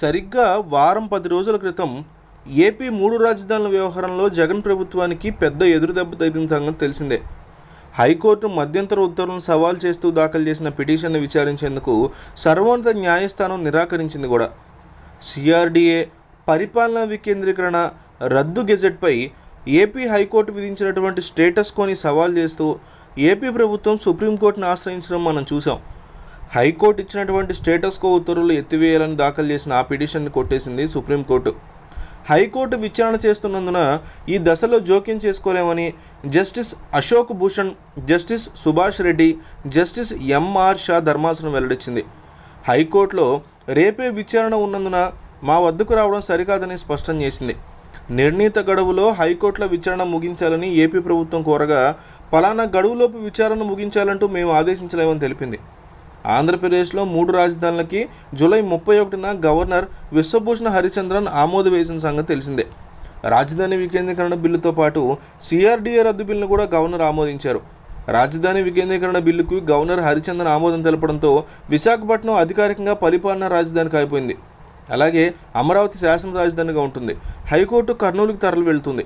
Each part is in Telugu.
సరిగ్గా వారం పది రోజుల క్రితం ఏపీ మూడు రాజధానుల వ్యవహారంలో జగన్ ప్రభుత్వానికి పెద్ద ఎదురుదెబ్బ తగిన సంగతి తెలిసిందే హైకోర్టు మధ్యంతర ఉత్తర్వులను సవాల్ చేస్తూ దాఖలు చేసిన పిటిషన్ను విచారించేందుకు సర్వోన్నత న్యాయస్థానం నిరాకరించింది కూడా సిఆర్డీఏ పరిపాలనా వికేంద్రీకరణ రద్దు గెజెట్పై ఏపీ హైకోర్టు విధించినటువంటి స్టేటస్ కొని సవాల్ చేస్తూ ఏపీ ప్రభుత్వం సుప్రీంకోర్టును ఆశ్రయించడం మనం చూసాం హైకోర్టు ఇచ్చినటువంటి స్టేటస్ కో ఉత్తర్వులు ఎత్తివేయాలని దాఖలు చేసిన ఆ పిటిషన్ను కొట్టేసింది సుప్రీంకోర్టు హైకోర్టు విచారణ చేస్తున్నందున ఈ దశలో జోక్యం చేసుకోలేమని justice Ashok Bhushan justice Subhash Reddy justice MR Shah ధర్మాసనం వెల్లడించింది హైకోర్టులో రేపే విచారణ ఉన్నందున మా వద్దకు రావడం సరికాదని స్పష్టం చేసింది నిర్ణీత గడువులో హైకోర్టుల విచారణ ముగించాలని ఏపీ ప్రభుత్వం కోరగా ఫలానా గడువులోపు విచారణ ముగించాలంటూ మేము ఆదేశించలేమని తెలిపింది ఆంధ్రప్రదేశ్లో మూడు రాజధానులకి జూలై ముప్పై ఒకటిన గవర్నర్ విశ్వభూషణ్ హరిచంద్రన్ ఆమోద వేసిన సంగతి తెలిసిందే రాజధాని వికేంద్రీకరణ బిల్లుతో పాటు సిఆర్డీఏ రద్దు బిల్లును కూడా గవర్నర్ ఆమోదించారు రాజధాని వికేంద్రీకరణ బిల్లుకు గవర్నర్ హరిచందన్ ఆమోదం తెలపడంతో విశాఖపట్నం అధికారికంగా పరిపాలనా రాజధానికి అయిపోయింది అలాగే అమరావతి శాసన రాజధానిగా ఉంటుంది హైకోర్టు కర్నూలుకు తరలి వెళ్తుంది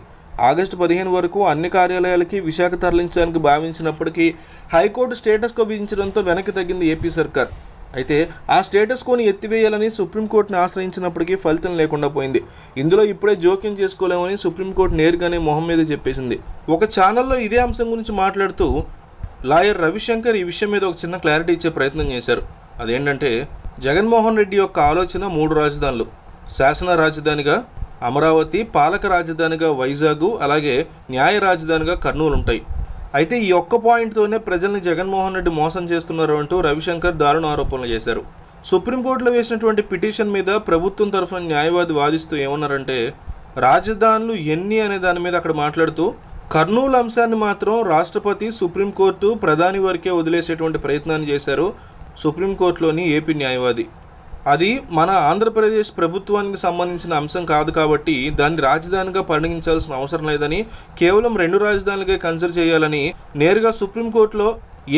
ఆగస్టు పదిహేను వరకు అన్ని కార్యాలయాలకి విశాఖ తరలించడానికి భావించినప్పటికీ హైకోర్టు స్టేటస్కు విధించడంతో వెనక్కి తగ్గింది ఏపీ సర్కార్ అయితే ఆ స్టేటస్ కోని ఎత్తివేయాలని సుప్రీంకోర్టును ఆశ్రయించినప్పటికీ ఫలితం లేకుండా పోయింది ఇందులో ఇప్పుడే జోక్యం చేసుకోలేమని సుప్రీంకోర్టు నేరుగానే మొహం మీద చెప్పేసింది ఒక ఛానల్లో ఇదే అంశం గురించి మాట్లాడుతూ లాయర్ రవిశంకర్ ఈ విషయం మీద ఒక చిన్న క్లారిటీ ఇచ్చే ప్రయత్నం చేశారు అదేంటంటే జగన్మోహన్ రెడ్డి యొక్క ఆలోచన మూడు రాజధానులు శాసన రాజధానిగా అమరావతి పాలక రాజధానిగా వైజాగ్ అలాగే న్యాయ రాజధానిగా కర్నూలు ఉంటాయి అయితే ఈ ఒక్క పాయింట్తోనే ప్రజల్ని జగన్మోహన్ రెడ్డి మోసం చేస్తున్నారు అంటూ రవిశంకర్ దారుణ ఆరోపణలు చేశారు సుప్రీంకోర్టులో వేసినటువంటి పిటిషన్ మీద ప్రభుత్వం తరఫున న్యాయవాది వాదిస్తూ ఏమన్నారంటే రాజధానులు ఎన్ని అనే దాని మీద అక్కడ మాట్లాడుతూ కర్నూలు అంశాన్ని మాత్రం రాష్ట్రపతి సుప్రీంకోర్టు ప్రధాని వరకే వదిలేసేటువంటి ప్రయత్నాన్ని చేశారు సుప్రీంకోర్టులోని ఏపీ న్యాయవాది అది మన ఆంధ్రప్రదేశ్ ప్రభుత్వానికి సంబంధించిన అంశం కాదు కాబట్టి దాన్ని రాజధానిగా పరిగణించాల్సిన అవసరం లేదని కేవలం రెండు రాజధానులకే కన్సిడర్ చేయాలని నేరుగా సుప్రీంకోర్టులో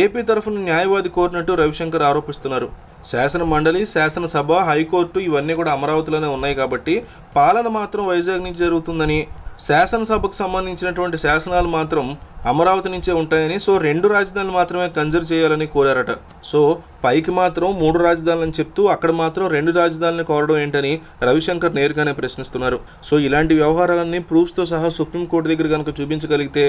ఏపీ తరఫున న్యాయవాది కోరినట్టు రవిశంకర్ ఆరోపిస్తున్నారు శాసన మండలి శాసనసభ హైకోర్టు ఇవన్నీ కూడా అమరావతిలోనే ఉన్నాయి కాబట్టి పాలన మాత్రం వైజాగ్ నుంచి జరుగుతుందని శాసనసభకు సంబంధించినటువంటి శాసనాలు మాత్రం అమరావతి నుంచే ఉంటాయని సో రెండు రాజధానులు మాత్రమే కన్జర్వ్ చేయాలని కోరారట సో పైకి మాత్రం మూడు అని చెప్తూ అక్కడ మాత్రం రెండు రాజధానులను కోరడం ఏంటని రవిశంకర్ నేరుగానే ప్రశ్నిస్తున్నారు సో ఇలాంటి వ్యవహారాలన్నీ ప్రూఫ్స్తో సహా సుప్రీంకోర్టు దగ్గర కనుక చూపించగలిగితే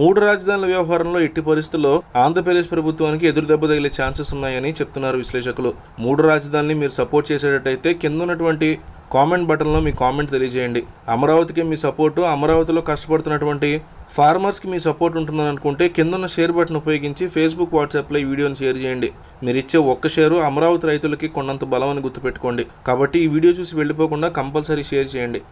మూడు రాజధానుల వ్యవహారంలో ఎట్టి పరిస్థితుల్లో ఆంధ్రప్రదేశ్ ప్రభుత్వానికి ఎదురు దెబ్బ తగిలే ఛాన్సెస్ ఉన్నాయని చెప్తున్నారు విశ్లేషకులు మూడు రాజధానిని మీరు సపోర్ట్ చేసేటట్టయితే కింద ఉన్నటువంటి కామెంట్ బటన్లో మీ కామెంట్ తెలియజేయండి అమరావతికి మీ సపోర్టు అమరావతిలో కష్టపడుతున్నటువంటి ఫార్మర్స్కి మీ సపోర్ట్ ఉంటుందని అనుకుంటే కిందన్న షేర్ బటన్ ఉపయోగించి ఫేస్బుక్ వాట్సాప్లో ఈ వీడియోని షేర్ చేయండి మీరు ఇచ్చే ఒక్క షేరు అమరావతి రైతులకి కొన్నంత బలం అని గుర్తుపెట్టుకోండి కాబట్టి ఈ వీడియో చూసి వెళ్ళిపోకుండా కంపల్సరీ షేర్ చేయండి